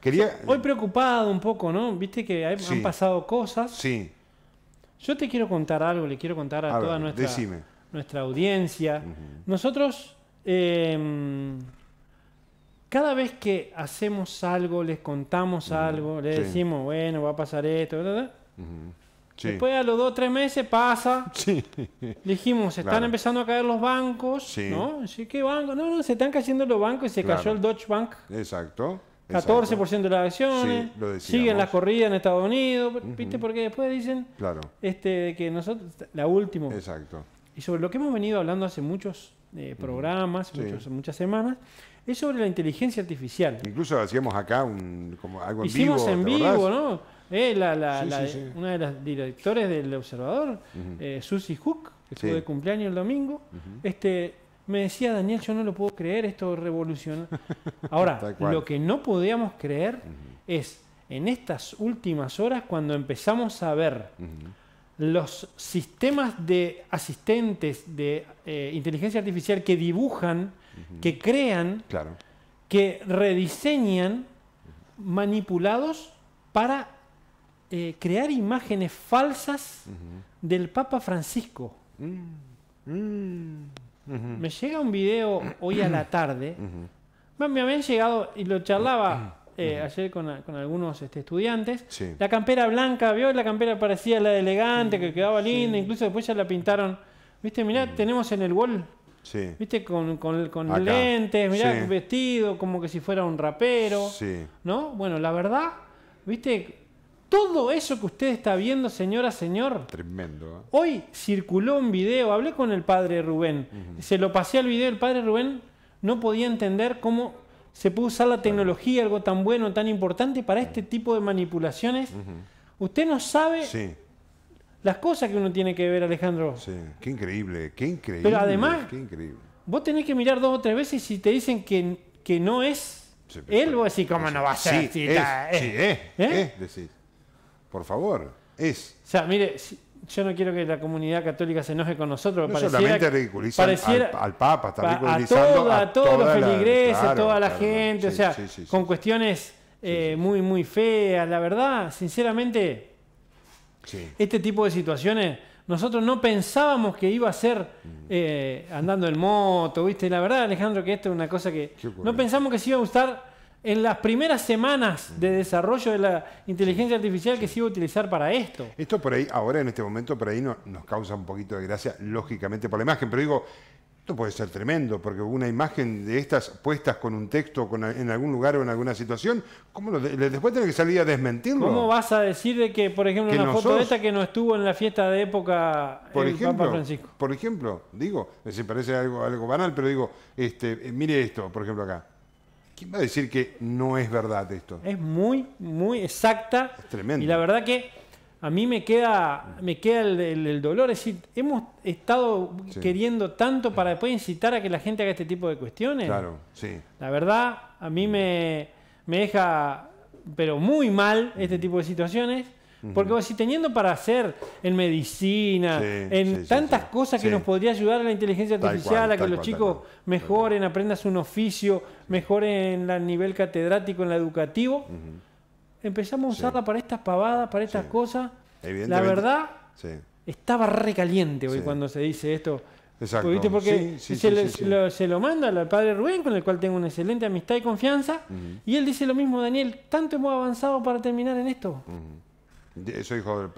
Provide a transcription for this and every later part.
Quería... Hoy preocupado un poco, ¿no? Viste que han pasado cosas. Sí. Yo te quiero contar algo, le quiero contar a, toda nuestra, audiencia. Nosotros, em, cada vez que hacemos algo, les contamos algo, les decimos, bueno, va a pasar esto, ¿verdad? Después a los dos o tres meses pasa. Dijimos, están empezando a caer los bancos. ¿no? ¿Qué banco? No, no, se están cayendo los bancos y se cayó el Deutsche Bank. Exacto. 14% de las acciones, siguen las corridas en Estados Unidos, ¿viste? Porque después dicen claro. este, que nosotros, la última. Exacto. Y sobre lo que hemos venido hablando hace muchos eh, programas, muchas semanas, es sobre la inteligencia artificial. Incluso hacíamos acá un, algo en vivo. Hicimos en vivo, ¿no? Eh, una de las directores del Observador, eh, Susie Hook, que estuvo de cumpleaños el domingo, este, me decía Daniel, yo no lo puedo creer, esto revoluciona. Ahora, lo que no podíamos creer es en estas últimas horas cuando empezamos a ver los sistemas de asistentes de eh, inteligencia artificial que dibujan, que crean, que rediseñan, manipulados para eh, crear imágenes falsas del Papa Francisco. Mm, mm. Me llega un video hoy a la tarde. Me habían llegado, y lo charlaba eh, ayer con, algunos este, estudiantes. La campera blanca, ¿vio? La campera parecía la de elegante, que quedaba linda. Incluso después ya la pintaron. ¿Viste? Mirá, tenemos en el wall Sí. ¿Viste? Con, con, con lentes, mirá, vestido, como que si fuera un rapero. ¿No? Bueno, la verdad, ¿viste? Todo eso que usted está viendo, señora, señor. Tremendo. ¿eh? Hoy circuló un video, hablé con el padre Rubén, se lo pasé al video, el padre Rubén no podía entender cómo se puede usar la tecnología, algo tan bueno, tan importante, para este tipo de manipulaciones. Usted no sabe las cosas que uno tiene que ver, Alejandro. Sí, qué increíble, qué increíble. Pero además, vos tenés que mirar dos o tres veces y si te dicen que, que no es él, vos decís, ¿cómo no va a ser? Sí, ¿eh? ¿Eh? decís. Por favor, es. O sea, mire, yo no quiero que la comunidad católica se enoje con nosotros. No solamente al, Papa, está ridiculizando a, todos los feligreses, toda la gente, o sea, con cuestiones eh, muy, muy feas. La verdad, sinceramente, este tipo de situaciones nosotros no pensábamos que iba a ser mm. eh, andando en moto, ¿viste? La verdad, Alejandro, que esto es una cosa que no pensamos que se iba a gustar en las primeras semanas de desarrollo de la inteligencia artificial que se iba a utilizar para esto. Esto por ahí, ahora en este momento, por ahí nos causa un poquito de gracia, lógicamente, por la imagen, pero digo, esto puede ser tremendo, porque una imagen de estas puestas con un texto en algún lugar o en alguna situación, ¿cómo después tiene que salir a desmentirlo? ¿Cómo vas a decir de que, por ejemplo, una foto de esta que no estuvo en la fiesta de época por ejemplo, Papa Francisco? Por ejemplo, digo, se parece algo, algo banal, pero digo, este, eh, mire esto, por ejemplo, acá. ¿Quién va a decir que no es verdad esto? Es muy, muy exacta. Es tremendo. Y la verdad que a mí me queda, me queda el, dolor. Es decir, hemos estado queriendo tanto para después incitar a que la gente haga este tipo de cuestiones. Claro, sí. La verdad, a mí me, me deja, pero muy mal, este tipo de situaciones. Porque si teniendo para hacer en medicina, en tantas cosas que nos podría ayudar a la inteligencia artificial, a que los chicos mejoren, aprendan un oficio, mejoren a nivel catedrático, en la educativo, empezamos a usarla para estas pavadas, para estas cosas. La verdad, estaba recaliente hoy cuando se dice esto. Exacto. Porque se, lo, manda al padre Rubén, con el cual tengo una excelente amistad y confianza, y él dice lo mismo, Daniel, tanto hemos avanzado para terminar en esto. Eso dijo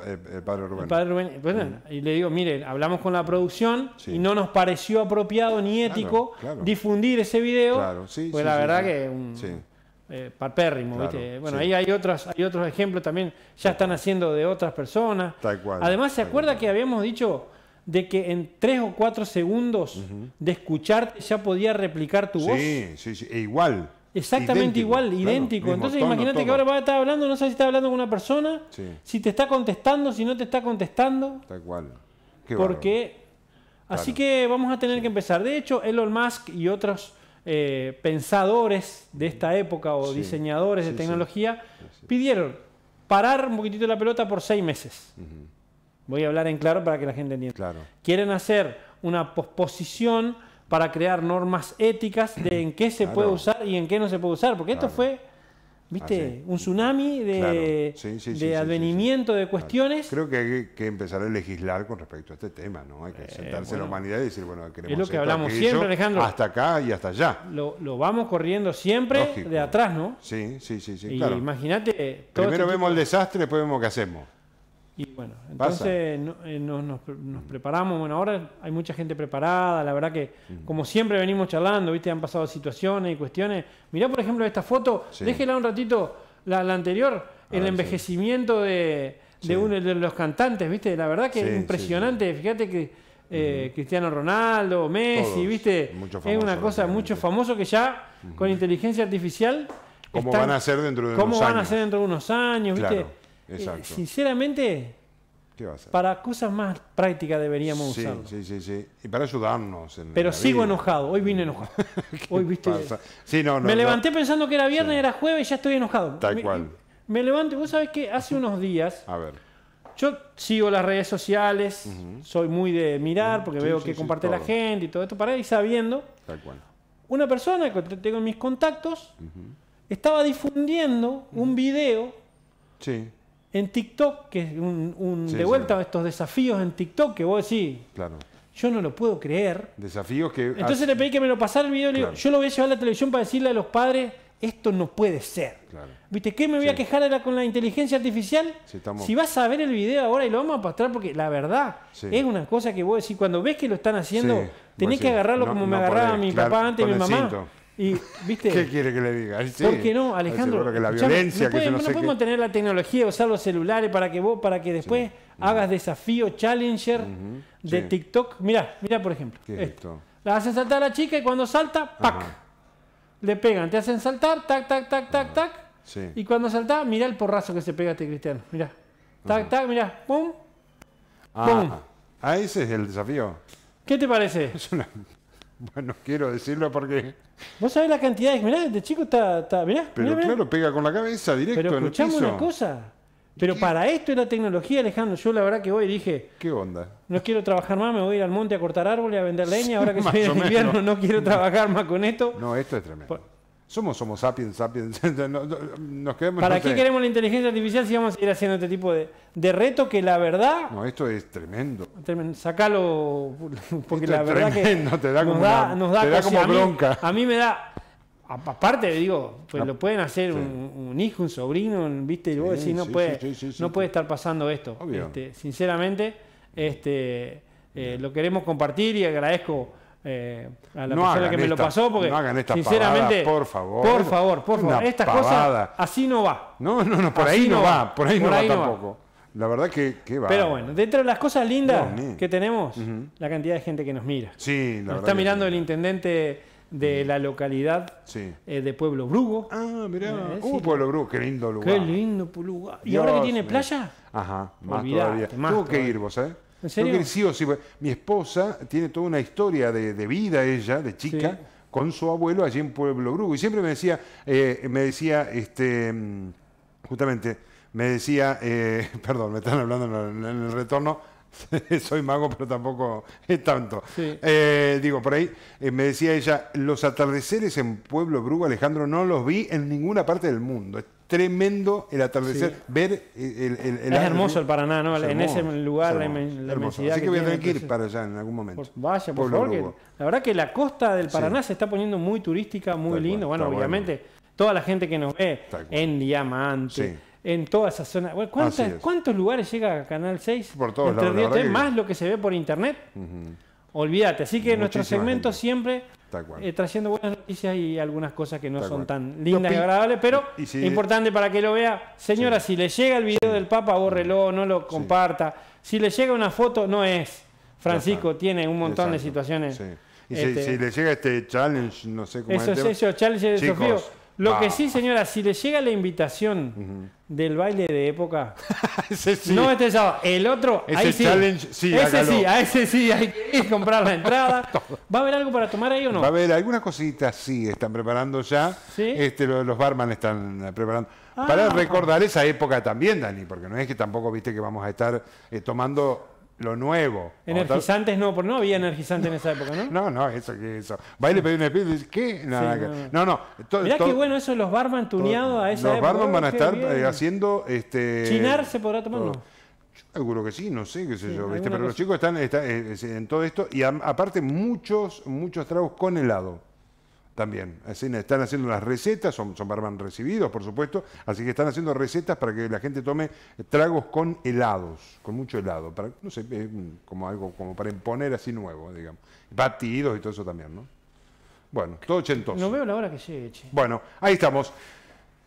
padre Rubén. Y le digo, mire, hablamos con la producción y no nos pareció apropiado ni ético difundir ese video. Claro, Pues la verdad que un eh, parpérrimo. Bueno, ahí hay otros, hay otros ejemplos también, ya están haciendo de otras personas. Tal cual, Además, ¿se acuerda que habíamos dicho de que en tres o cuatro segundos de escuchar ya podía replicar tu voz? Sí, sí, sí. E igual. Exactamente igual, idéntico. Entonces imagínate que ahora va a estar hablando, no sé si está hablando con una persona, si te está contestando, si no te está contestando. Tal cual. Qué porque así que vamos a tener que empezar. De hecho, Elon Musk y otros eh, pensadores de esta época o diseñadores de tecnología pidieron parar un poquitito la pelota por seis meses. Voy a hablar en claro para que la gente entienda. Quieren hacer una posposición para crear normas éticas de en qué se puede usar y en qué no se puede usar, porque esto fue, viste, ah, un tsunami de, advenimiento de cuestiones. Creo que hay que empezar a legislar con respecto a este tema, ¿no? Hay que eh, sentarse la humanidad y decir, bueno, queremos Es lo que hablamos siempre, Alejandro. Hasta acá y hasta allá. Lo, vamos corriendo siempre de atrás, ¿no? Sí, sí, sí, sí. Y imagínate. Primero este vemos el desastre, después vemos qué hacemos. Y bueno, entonces no, eh, nos, nos, preparamos. Bueno, ahora hay mucha gente preparada. La verdad que, como siempre venimos charlando, ¿viste? Han pasado situaciones y cuestiones. Mirá, por ejemplo, esta foto. Déjela un ratito, la, anterior, el envejecimiento de, uno de los cantantes, ¿viste? La verdad que es impresionante. Fíjate que eh, Cristiano Ronaldo, Messi, ¿viste? es una cosa, mucho famoso que ya con inteligencia artificial. ¿Cómo van a ser dentro de unos años? ¿Cómo van a ser dentro de unos años, eh, eh, sinceramente, para cosas más prácticas deberíamos usar Sí, sí, sí. Y para ayudarnos. Pero sigo enojado. Hoy vine enojado. Hoy, viste. me levanté pensando que era viernes, era jueves, y ya estoy enojado. Tal cual. Me levanté, Vos sabés que hace unos días. a ver. Yo sigo las redes sociales, soy muy de mirar porque veo que comparte la gente y todo esto para ir sabiendo. Tal cual. Una persona que tengo en mis contactos estaba difundiendo un video Sí. En TikTok, que es un, un de vuelta a estos desafíos en TikTok, que vos decís, claro. yo no lo puedo creer. Desafíos que... Entonces le pedí que me lo pasara el video, y yo lo voy a llevar a la televisión para decirle a los padres, esto no puede ser. ¿Viste qué me voy a quejar ahora con la inteligencia artificial? Si vas a ver el video ahora y lo vamos a pasar, porque la verdad es una cosa que vos decís, cuando ves que lo están haciendo, tenés que agarrarlo como me agarraba mi papá antes y mi mamá. ¿Qué quiere que le diga? ¿Por qué no, Alejandro? Que la violencia, no, podemos tener la tecnología, usar los celulares para que vos, para que después hagas desafío challenger de TikTok. Mirá, mira por ejemplo. esto? La hacen saltar a la chica y cuando salta, ¡pac! Le pegan, te hacen saltar, tac, tac, tac, tac, tac. Y cuando salta, mira el porrazo que se pega a este cristiano. Mira, Tac, tac, mirá. ¡Pum! Ah, ¡Pum! Ah, ah, ese es el desafío. ¿Qué te parece? Bueno, quiero decirlo porque. Vos sabés la cantidad de. Mirá, este chico está. está Pero claro, pega con la cabeza directo Pero en el piso. una cosa. Pero para esto es la tecnología, Alejandro. Yo la verdad que voy y dije. ¿Qué onda? No quiero trabajar más, me voy a ir al monte a cortar árboles, a vender leña. Ahora que el invierno, no quiero trabajar más con esto. No, esto es tremendo. Somos somos sapiens, sapiens. Nos quedamos, ¿Para qué queremos la inteligencia artificial si vamos a ir haciendo este tipo de, reto que la verdad. No, esto es tremendo. tremendo sacalo, porque la verdad que. Te da como, nos da, como bronca. A mí, me da aparte digo pues ah, lo pueden hacer un, hijo un sobrino viste y vos no puede no puede estar pasando esto este, sinceramente este eh, lo queremos compartir y agradezco eh, a la no persona que me lo pasó, porque hagan sinceramente, por favor, por favor, por favor, estas cosas así no va. No, no, no, por ahí no va. por ahí no va tampoco. La verdad que, va. Pero bueno, dentro de las cosas lindas que tenemos, la cantidad de gente que nos mira. Sí, la nos está mirando el intendente de la localidad eh, de Pueblo Brugo. Ah, mirá. Eh, uh, Pueblo Brugo, qué lindo lugar. Qué lindo lugar. ¿Y ahora que tiene playa? Ajá, más todavía. Tuvo que ir vos, ¿eh? ¿En Mi esposa tiene toda una historia de, vida, ella, de chica, con su abuelo allí en Pueblo Brugo. Y siempre me decía, eh, me decía, este, justamente, me decía, eh, perdón, me están hablando en el, retorno, soy mago, pero tampoco es tanto. Eh, digo, por ahí me decía ella, los atardeceres en Pueblo Brugo, Alejandro, no los vi en ninguna parte del mundo tremendo el atardecer. Ver eh, el, el, Es hermoso el Paraná, ¿no? en ese lugar, la, inmensidad. Así que, voy a tener que ir para allá en algún momento. vaya, por, la verdad que la costa del Paraná se está poniendo muy turística, muy lindo. Bueno, obviamente, toda la gente que nos ve en Diamante. En todas esas zonas, ¿Cuántos lugares llega Canal 6? Por todos lados. más lo que se ve por internet. Olvídate. Así que nuestro segmento siempre eh, trayendo buenas noticias y algunas cosas que no son tan lindas y agradables, pero importante para que lo vea. Señora, si le llega el video del Papa, bórrelo, mm. no lo comparta. Si le llega una foto, no es. Francisco tiene un montón de situaciones. Y este si, le llega este challenge, no sé cómo eso es. Eso, challenge de desafío. Lo que sí, señora, si le llega la invitación del baile de época, ese sí. no este el otro, ese ahí sí. sí, ese sí, a ese sí hay que comprar la entrada. ¿Va a haber algo para tomar ahí o no? Va a haber algunas cositas, sí, están preparando ya. ¿Sí? Este, los barman están eh, preparando. Para ah. recordar esa época también, Dani, porque no es que tampoco viste que vamos a estar eh, tomando lo nuevo. Energizantes no, porque no había energizantes en esa época, ¿no? No, no, eso que eso. Va y le pedí un espíritu y ¿qué? Nada No, no. To, Mirá que bueno eso los barman tuneados a esa los época. Los barman van a estar eh, haciendo... Este, ¿Chinar se podrá tomar? No. Seguro que sí, no sé, qué sé yo, ¿viste? pero los chicos están, están, eh, en todo esto y aparte muchos, muchos tragos con helado también. Están haciendo las recetas, son, son barman recibidos, por supuesto, así que están haciendo recetas para que la gente tome tragos con helados, con mucho helado, para, no sé, como algo como para imponer así nuevo, digamos. Batidos y todo eso también, ¿no? Bueno, todo ochentoso. No veo la hora que llegue, Bueno, ahí estamos.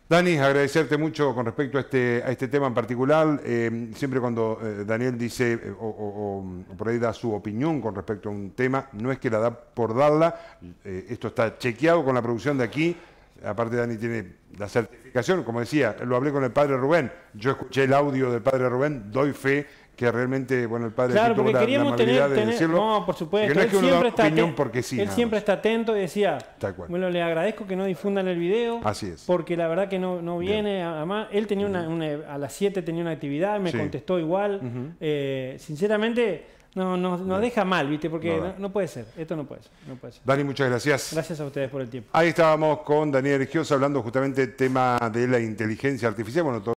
Dani, agradecerte mucho con respecto a este, a este tema en particular. Eh, siempre cuando eh, Daniel dice eh, o, por ahí da su opinión con respecto a un tema, no es que la da por darla. esto está chequeado con la producción de aquí. Aparte Dani tiene la certificación, como decía, lo hablé con el padre Rubén. Yo escuché el audio del padre Rubén, doy fe que realmente, bueno, el padre claro, la, queríamos tener, de No, por supuesto. él siempre está porque sí. Él siempre está atento y decía, bueno, le agradezco que no difundan el video. Así es. Porque la verdad que no, viene. Además, él tenía una, a las 7 tenía una actividad, me contestó igual. Eh, sinceramente, no, nos deja mal, ¿viste? Porque no, puede ser, esto no puede, ser, Dani, muchas gracias. Gracias a ustedes por el tiempo. Ahí estábamos con Daniel Giosa hablando justamente del tema de la inteligencia artificial. Bueno, todo